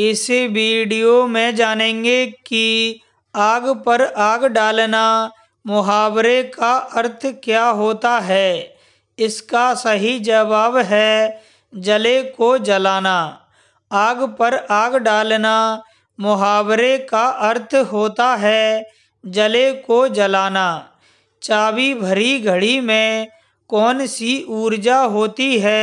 इस वीडियो में जानेंगे कि आग पर आग डालना मुहावरे का अर्थ क्या होता है इसका सही जवाब है जले को जलाना आग पर आग डालना मुहावरे का अर्थ होता है जले को जलाना चाबी भरी घड़ी में कौन सी ऊर्जा होती है